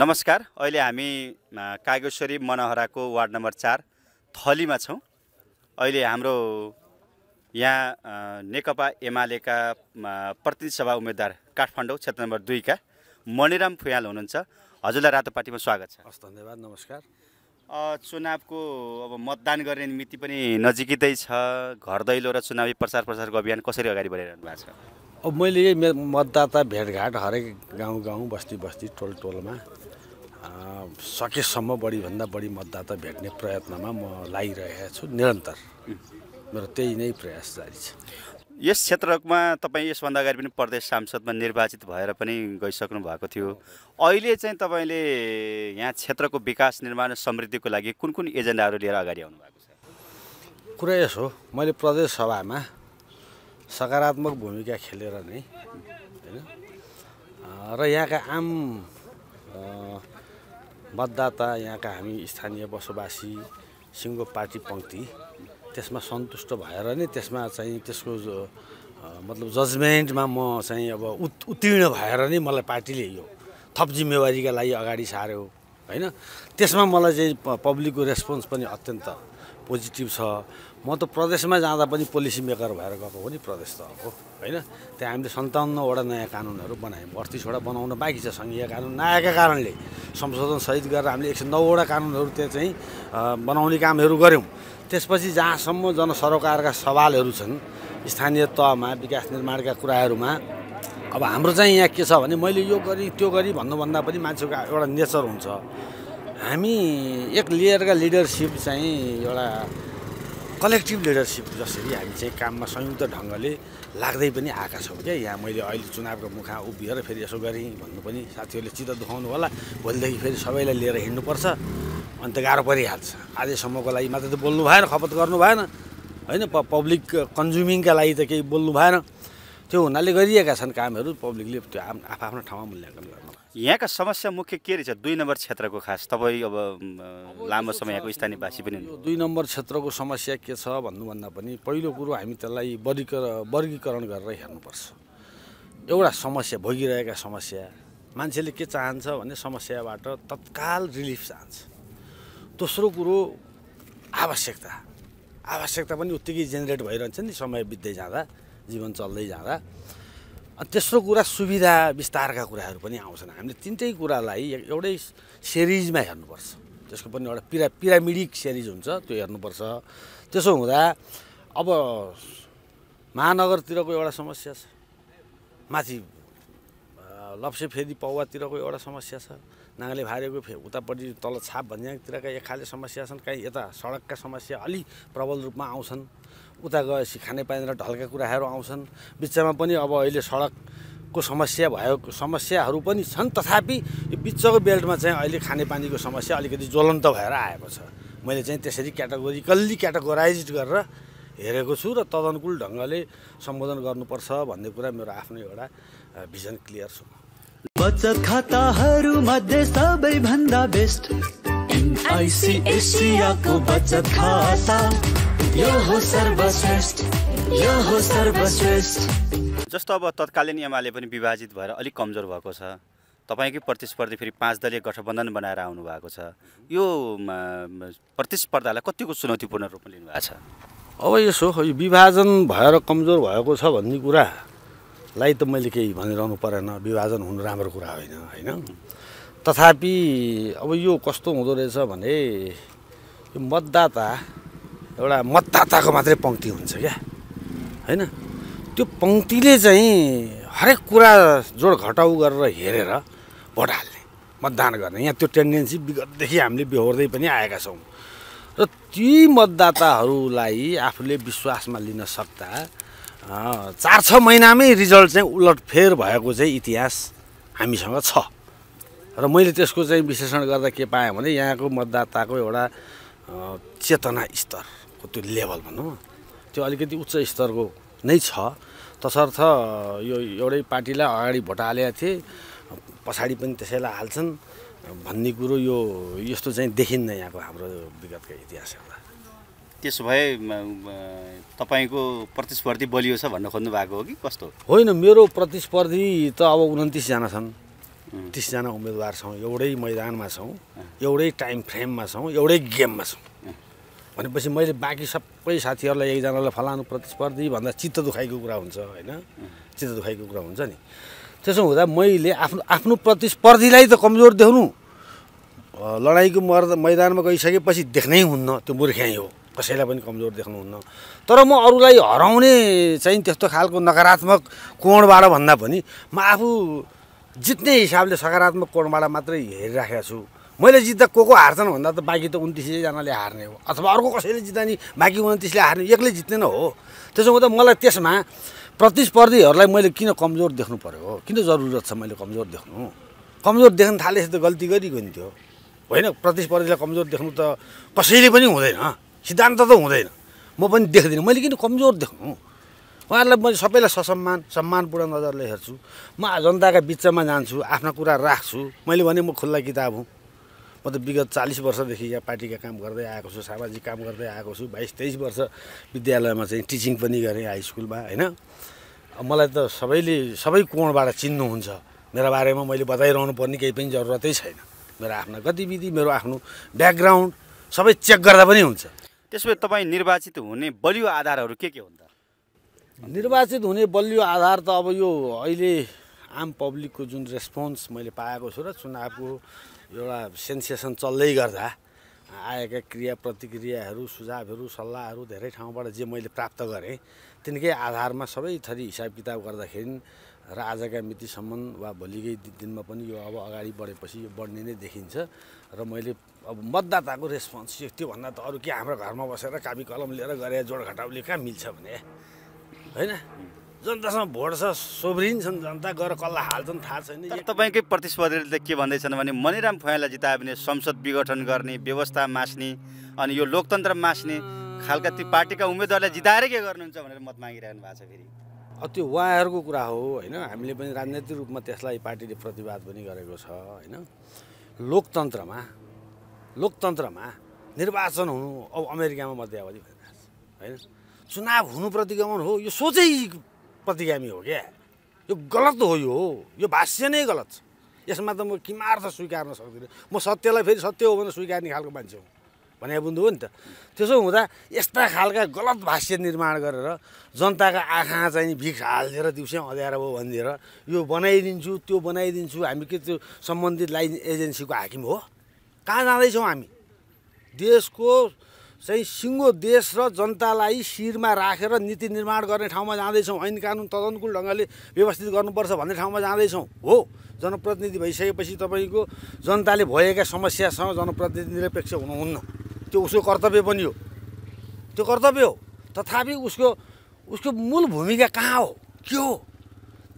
नमस्कार अहिले हामी कागेश्वरी मनोहराको वार्ड नम्बर चार थलीमा छौँ अहिले हाम्रो यहाँ नेकपा एमालेका प्रतिनिधि सभा उम्मेद्वार काठमाडौँ क्षेत्र नम्बर दुईका मणिराम फुयाल हुनुहुन्छ हजुरलाई रातो पार्टीमा स्वागत छ हस् धन्यवाद नमस्कार चुनावको अब मतदान गर्ने मिति पनि नजिकै छ घर दैलो र चुनावी प्रचार प्रसारको अभियान कसरी अगाडि बढाइरहनु भएको छ अब मैले यही मतदाता भेटघाट हरेक गाउँ गाउँ बस्ती बस्ती टोल टोलमा सकेसम्म बढीभन्दा बढी मतदाता भेट्ने प्रयत्नमा म लागिरहेको छु निरन्तर मेरो त्यही नै प्रयास जारी छ यस क्षेत्रमा तपाईँ यसभन्दा अगाडि पनि प्रदेश सांसदमा निर्वाचित भएर पनि गइसक्नु भएको थियो अहिले चाहिँ तपाईँले यहाँ क्षेत्रको विकास निर्माण समृद्धिको लागि कुन कुन एजेन्डाहरू लिएर अगाडि आउनु भएको छ कुरा यसो मैले प्रदेश सभामा सकारात्मक भूमिका खेलेर नै होइन र यहाँका आम मतदाता यहाँका हामी स्थानीय बसोबासी सिङ्गो पार्टी पङ्क्ति त्यसमा सन्तुष्ट भएर नै त्यसमा चाहिँ त्यसको मतलब जजमेन्टमा म चाहिँ अब उत्तीर्ण भएर नै मलाई पार्टीले यो थप जिम्मेवारीका लागि अगाडि सार्यो होइन त्यसमा मलाई चाहिँ पब्लिकको रेस्पोन्स पनि अत्यन्त पोजिटिभ छ म त प्रदेशमा जाँदा पनि पोलिसी मेकर भएर गएको हो नि प्रदेश त हो होइन त्यहाँ हामीले सन्ताउन्नवटा नयाँ कानुनहरू बनायौँ अडतिसवटा बनाउन बाँकी छ सङ्घीय कानुन नआएका कारणले संशोधन सहित गरेर हामीले एक सय नौवटा कानुनहरू त्यहाँ चाहिँ बनाउने कामहरू गऱ्यौँ त्यसपछि जहाँसम्म जनसरोकारका सवालहरू छन् स्थानीय तहमा विकास निर्माणका कुराहरूमा अब हाम्रो चाहिँ यहाँ के छ भने मैले यो गरी त्यो गरी भन्नुभन्दा पनि मान्छेको एउटा नेचर हुन्छ हामी एक लेयरका लिडरसिप चाहिँ एउटा कलेक्टिभ लिडरसिप जसरी हामी चाहिँ काममा संयुक्त ढङ्गले लाग्दै पनि आएका छौँ क्या यहाँ मैले अहिले चुनावको मुखा उभिएर फेरि यसो गरेँ भन्नु पनि साथीहरूले चित्त दुखाउनु होला भोलिदेखि फेरि सबैलाई लिएर हिँड्नुपर्छ अन्त गाह्रो परिहाल्छ आजसम्मको लागि मात्र त बोल्नु भएन खपत गर्नु भएन होइन प पब्लिक कन्ज्युमिङका लागि त केही बोल्नु भएन त्यो हुनाले गरिएका छन् कामहरू पब्लिकले त्यो आफ्नो ठाउँमा मूल्याङ्कन गर्नु यहाँका समस्या मुख्य के रहेछ दुई नम्बर क्षेत्रको खास तपाईँ अब लामो समय यहाँको स्थानीयवासी पनि दुई नम्बर क्षेत्रको समस्या के छ भन्नुभन्दा पनि पहिलो कुरो हामी त्यसलाई वर्गीकर वर्गीकरण गरेर हेर्नुपर्छ एउटा समस्या भोगिरहेका समस्या मान्छेले के चाहन्छ भने समस्याबाट तत्काल रिलिफ चाहन्छ दोस्रो कुरो आवश्यकता आवश्यकता पनि उत्तिकै जेनेरेट भइरहन्छ नि समय बित्दै जाँदा जीवन चल्दै जाँदा तेस्रो कुरा सुविधा विस्तारका कुराहरू पनि आउँछन् हामीले तिनटै कुरालाई एउटै सिरिजमा हेर्नुपर्छ त्यसको पनि एउटा पिरा पिरामिडिक सिरिज हुन्छ त्यो हेर्नुपर्छ त्यसो हुँदा अब महानगरतिरको एउटा समस्या छ माथि लप्से फेदी पौवातिरको एउटा समस्या छ नाङ्गले भारेको फे उतापट्टि तल छाप भन्ज्याङतिरका एक खाले समस्या छन् काहीँ यता सडकका समस्या अलि प्रबल रूपमा आउँछन् उता गएपछि खाने पाइँदैन ढल्का कुराहरू आउँछन् बिचमा पनि अब अहिले सडकको समस्या भएको समस्याहरू पनि छन् तथापि यो बिचको बेल्टमा चाहिँ अहिले खानेपानीको समस्या अलिकति ज्वलन्त भएर आएको छ मैले चाहिँ त्यसरी कल्ली क्याटागोराइज गरेर हेरेको छु र तदनुकूल ढङ्गले सम्बोधन गर्नुपर्छ भन्ने कुरा मेरो आफ्नो एउटा भिजन क्लियर छ बचत खाताहरू मध्ये सबैभन्दा बेस्ट बचत खाता जस्तो अब तत्कालीन एमाले पनि विभाजित भएर अलिक कमजोर भएको छ तपाईँकै प्रतिस्पर्धी फेरि पाँच दलीय गठबन्धन बनाएर आउनुभएको छ यो प्रतिस्पर्धालाई कतिको चुनौतीपूर्ण रूपमा लिनुभएको छ अब यसो यो विभाजन भएर कमजोर भएको छ भन्ने कुरालाई त मैले केही भनिरहनु परेन विभाजन हुनु राम्रो कुरा होइन होइन तथापि अब यो कस्तो हुँदो रहेछ भने यो मतदाता एउटा मतदाताको मात्रै पङ्क्ति हुन्छ क्या होइन त्यो पङ्क्तिले चाहिँ हरेक कुरा जोड घटाउ गरेर हेरेर भोट हाल्ने मतदान गर्ने यहाँ त्यो टेन्डेन्सी विगतदेखि हामीले बेहोर्दै पनि आएका छौँ र ती मतदाताहरूलाई आफूले विश्वासमा लिन सक्दा चार छ महिनामै रिजल्ट चाहिँ उलटफेर भएको चाहिँ इतिहास हामीसँग छ र मैले त्यसको चाहिँ विश्लेषण गर्दा के पाएँ भने यहाँको मतदाताको एउटा चेतना स्तर को त्यो लेभल भनौँ त्यो अलिकति उच्च स्तरको नै छ तसर्थ यो एउटै पार्टीलाई अगाडि भोट हालेका थिए पछाडि पनि त्यसैलाई हाल्छन् भन्ने कुरो यो यस्तो चाहिँ देखिन्न यहाँको हाम्रो विगतको इतिहासहरूमा त्यसो भए तपाईँको प्रतिस्पर्धी बलियो छ भन्न खोज्नु भएको हो कि कस्तो होइन मेरो प्रतिस्पर्धी त अब उन्तिसजना छन् तिसजना उम्मेदवार छौँ एउटै मैदानमा छौँ एउटै टाइम फ्रेममा छौँ एउटै गेममा छौँ भनेपछि मैले बाँकी सबै साथीहरूलाई एकजनालाई फलानु प्रतिस्पर्धी भन्दा चित्त दुखाइको कुरा हुन्छ होइन चित्त दुखाइको कुरा हुन्छ नि त्यसो हुँदा मैले आफ्नो आफ्नो प्रतिस्पर्धीलाई त कमजोर देख्नु लडाइँको मर्द मैदानमा गइसकेपछि देख्नै हुन्न त्यो मूर्ख्याइ हो कसैलाई पनि कमजोर देख्नु हुन्न तर म अरूलाई हराउने चाहिँ त्यस्तो खालको नकारात्मक कोणबाट भन्दा पनि म आफू जित्ने हिसाबले सकारात्मक कोणबाट मात्रै हेरिराखेको छु मैले जित्दा को को हार्छन् भन्दा त बाँकी त उन्तिसैजनाले हार्ने हो अथवा अर्को कसैले जित्दा नि बाँकी उन्तिसले हार्ने एक्लै जित्दैन हो त्यसो हुँदा मलाई त्यसमा प्रतिस्पर्धीहरूलाई मैले किन कमजोर देख्नु पऱ्यो हो किन जरुरत छ मैले कमजोर देख्नु कमजोर देख्न थालेपछि त गल्ती गरिएको नि त्यो होइन प्रतिस्पर्धीलाई कमजोर देख्नु त कसैले पनि हुँदैन सिद्धान्त त हुँदैन म पनि देख्दिनँ मैले किन कमजोर देख्नु उहाँहरूलाई मैले सबैलाई ससम्मान सम्मानपूर्ण नजरले हेर्छु म जनताका बिचमा जान्छु आफ्ना कुरा राख्छु मैले भने म खुल्ला किताब हुँ म त विगत चालिस वर्षदेखि यहाँ पार्टीका काम गर्दै आएको छु सामाजिक काम गर्दै आएको छु बाइस तेइस वर्ष विद्यालयमा चाहिँ टिचिङ पनि गरेँ हाई स्कुलमा होइन मलाई त सबैले सबै कोणबाट चिन्नुहुन्छ मेरा बारेमा मैले बताइरहनु पर्ने केही पनि जरुरतै छैन मेरो आफ्ना गतिविधि मेरो आफ्नो ब्याकग्राउन्ड सबै चेक गर्दा पनि हुन्छ त्यसो भए तपाईँ निर्वाचित हुने बलियो आधारहरू के के हुन्छ निर्वाचित हुने बलियो आधार त अब यो अहिले आम पब्लिकको जुन रेस्पोन्स मैले पाएको छु र चुनावको एउटा सेन्सेसन चल्दै गर्दा आएका क्रिया प्रतिक्रियाहरू सुझावहरू सल्लाहहरू धेरै ठाउँबाट जे मैले प्राप्त गरेँ तिनकै आधारमा सबै थरी हिसाब किताब गर्दाखेरि र आजका मितिसम्म वा भोलिकै दिनमा पनि यो अब अगाडि बढेपछि यो बढ्ने नै देखिन्छ र मैले अब मतदाताको रेस्पोन्स यो त्योभन्दा त अरू के हाम्रो घरमा बसेर कापी कलम लिएर गरे जोड घटाउले कहाँ मिल्छ भने होइन जनतासँग भोट छ सोभ्रिन्छन् छन् जनता गएर कसलाई हाल्छन् थाहा छैन तपाईँकै प्रतिस्पर्धीले के भन्दैछन् भने मनिराम फुयालाई जितायो भने संसद विघटन गर्ने व्यवस्था मास्ने अनि यो लोकतन्त्र मास्ने खालका ती पार्टीका उम्मेदवारलाई जिताएर के गर्नुहुन्छ भनेर मत मागिरहनु भएको छ फेरि त्यो उहाँहरूको कुरा हो होइन हामीले पनि राजनैतिक रूपमा त्यसलाई पार्टीले प्रतिवाद पनि गरेको छ होइन लोकतन्त्रमा लोकतन्त्रमा निर्वाचन हुनु अब अमेरिकामा मध्यावधि भइरहेको छ होइन चुनाव हुनु प्रतिगमन हो यो सोचै प्रतिगामी हो क्या यो गलत हो यो यो भाष्य नै गलत छ यसमा त म किमार्थ स्वीकार्न सक्दिनँ म सत्यलाई फेरि सत्य हो भने स्वीकार्ने खालको मान्छे हो भने बुझ्नु हो नि त त्यसो हुँदा यस्ता खालका गलत भाष्य निर्माण गरेर जनताको आँखा चाहिँ भिख हालिदिएर दिउँसै अँध्यारो भयो भनिदिएर यो बनाइदिन्छु त्यो बनाइदिन्छु हामी के त्यो सम्बन्धित लाइन एजेन्सीको हाकिम हो कहाँ जाँदैछौँ हामी देशको चाहिँ सिङ्गो देश र जनतालाई शिरमा राखेर नीति निर्माण गर्ने ठाउँमा जाँदैछौँ ऐन कानुन तदनुकूल ढङ्गले व्यवस्थित गर्नुपर्छ भन्ने ठाउँमा जाँदैछौँ हो जनप्रतिनिधि भइसकेपछि तपाईँको जनताले भएका समस्यासँग जनप्रतिनिधि निरपेक्ष हुनुहुन्न त्यो उसको कर्तव्य पनि हो त्यो कर्तव्य हो तथापि उसको उसको मूल भूमिका कहाँ हो के हो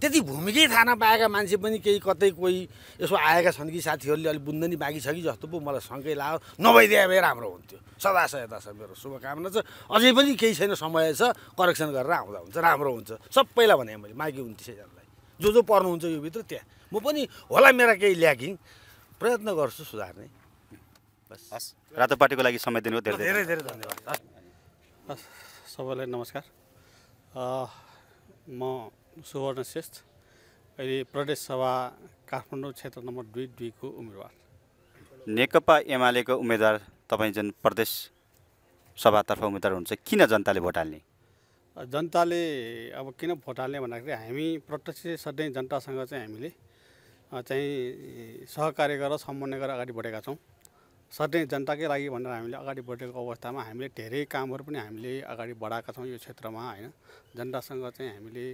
त्यति भूमिकै थाहा नपाएका मान्छे पनि केही कतै कोही यसो आएका छन् कि साथीहरूले अलिक बुन्दनी नि बाँकी छ कि जस्तो पो मलाई सङ्कै लाग्यो नभइदिए भए राम्रो हुन्थ्यो सदा सहायता छ मेरो शुभकामना छ अझै पनि केही छैन समय छ करेक्सन गरेर आउँदा हुन्छ राम्रो हुन्छ सबैलाई भने मैले माघे उन्तिसैजनालाई जो जो पर्नुहुन्छ यो भित्र त्यहाँ म पनि होला मेरा केही ल्याकिङ प्रयत्न गर्छु सुधार्ने बस हस् रातो पार्टीको लागि समय दिनु धेरै धेरै धेरै धन्यवाद हस् सबैलाई नमस्कार म सुवर्ण श्रेष्ठ अहिले प्रदेश सभा काठमाडौँ क्षेत्र नम्बर दुई दुईको उम्मेदवार नेकपा एमालेको उम्मेदवार तपाईँ जुन प्रदेश सभातर्फ उम्मेदवार हुनुहुन्छ किन जनताले भोट हाल्ने जनताले अब किन भोट हाल्ने भन्दाखेरि हामी प्रत्यक्ष सधैँ जनतासँग चाहिँ हामीले चाहिँ सहकार्य गरेर समन्वय गरेर अगाडि बढेका छौँ सधैँ जनताकै लागि भनेर हामीले अगाडि बढेको अवस्थामा हामीले धेरै कामहरू पनि हामीले अगाडि बढाएका छौँ यो क्षेत्रमा होइन जनतासँग चाहिँ हामीले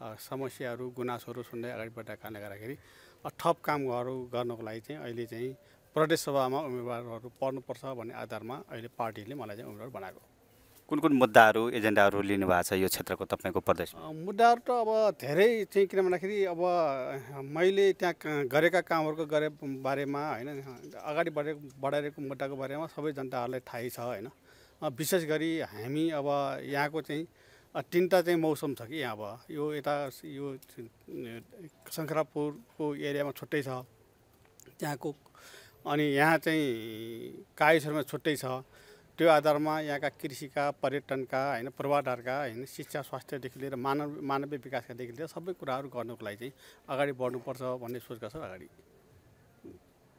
समस्याहरू गुनासोहरू सुन्दै अगाडि बढेका कारणले गर्दाखेरि थप कामहरू गर्नको लागि चाहिँ अहिले चाहिँ प्रदेश सभामा उम्मेदवारहरू पर्नुपर्छ भन्ने आधारमा अहिले पार्टीले मलाई चाहिँ उम्मेदवार बनाएको कुन कुन मुद्दाहरू एजेन्डाहरू लिनुभएको छ यो क्षेत्रको तपाईँको प्रदेश मुद्दाहरू त अब धेरै चाहिँ किन भन्दाखेरि अब मैले त्यहाँ गरेका कामहरूको गरे बारेमा होइन अगाडि बढेको बढाइरहेको मुद्दाको बारेमा सबै जनताहरूलाई थाहै छ होइन विशेष गरी हामी अब यहाँको चाहिँ तिनवटा चाहिँ मौसम छ कि यहाँ अब यो यता यो शङ्खरापुरको एरियामा छुट्टै छ त्यहाँको अनि यहाँ चाहिँ कायेश्वरमा छुट्टै छ त्यो आधारमा यहाँका कृषिका पर्यटनका होइन पूर्वाधारका होइन शिक्षा स्वास्थ्यदेखि लिएर मानव मानवीय विकासकादेखि लिएर सबै कुराहरू गर्नुको लागि चाहिँ अगाडि बढ्नुपर्छ भन्ने सोच गर्छ अगाडि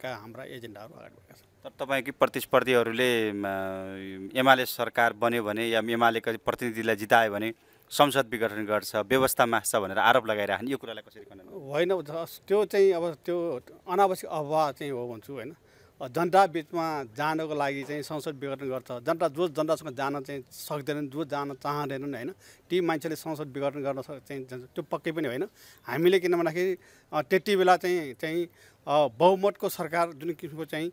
का हाम्रा एजेन्डाहरू अगाडि बढेका छन् तर तपाईँकै प्रतिस्पर्धीहरूले एमाले सरकार बन्यो भने या एमाले प्रतिनिधिलाई जितायो भने संसद विघटन गर्छ व्यवस्था मास्छ भनेर आरोप लगाइराख्ने यो कुरालाई कसरी होइन त्यो चाहिँ अब त्यो अनावश्यक अफवाह चाहिँ हो भन्छु होइन जनता जनताबिचमा जानको लागि चाहिँ संसद विघटन गर्छ जनता जो जनतासँग जान चाहिँ सक्दैनन् जो जान चाहँदैनन् होइन ती मान्छेले संसद विघटन गर्न सक् चाहिँ त्यो पक्कै पनि होइन हामीले किन भन्दाखेरि त्यति बेला चाहिँ चाहिँ बहुमतको सरकार जुन किसिमको चाहिँ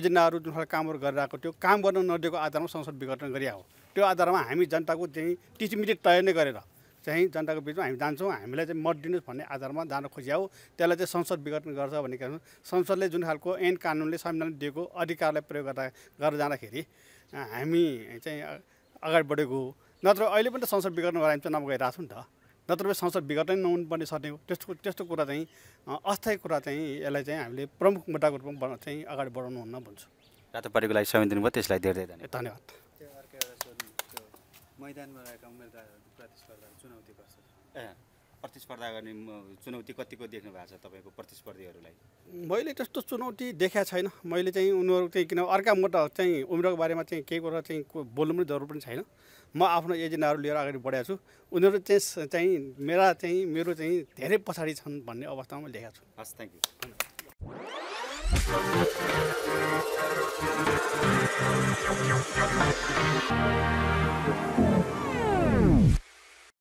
एजेन्डाहरू जुन खालको कामहरू गरिरहेको त्यो काम गर्न नदिएको आधारमा संसद विघटन गरिया त्यो आधारमा हामी जनताको चाहिँ टिचमिटी तय नै गरेर चाहिँ जनताको बिचमा हामी जान्छौँ हामीलाई चाहिँ मत दिनुहोस् भन्ने आधारमा जान खोजिया हो त्यसलाई चाहिँ संसद विघटन गर्छ भन्ने कारण संसदले जुन खालको एन कानुनले संविधानले दिएको अधिकारलाई प्रयोग गर्दा गरेर जाँदाखेरि हामी चाहिँ अगाडि बढेको नत्र अहिले पनि त संसद विघटन गरेर हामी चुनाव गइरहेको छौँ नि त नत्र पनि संसद विघटन नहुनुपर्ने सर्ने हो त्यस्तो त्यस्तो कुरा चाहिँ अस्थायी कुरा चाहिँ यसलाई चाहिँ हामीले प्रमुख मुद्दाको रूपमा चाहिँ अगाडि बढाउनु हुन्न भन्छु रातो पार्टीको लागि समय दिनुभयो त्यसलाई धेरै धेरै धन्यवाद मैदानमा रहेका उम्मेदवारहरू चुनौती कस्तो प्रतिस्पर्धा गर्ने चुनौती कतिको देख्नु भएको छ तपाईँको प्रतिस्पर्धीहरूलाई मैले त्यस्तो चुनौती देखाएको छैन मैले चाहिँ उनीहरू चाहिँ किन अर्का मोटा चाहिँ उमेरको बारेमा चाहिँ केही कुरा चाहिँ बोल्नु पनि जरुर पनि छैन म आफ्नो एजेन्डाहरू लिएर अगाडि बढाएको छु उनीहरू चाहिँ चाहिँ मेरा चाहिँ मेरो चाहिँ धेरै पछाडि छन् भन्ने अवस्थामा मैले देखाएको छु हस् थ्याङ्क यू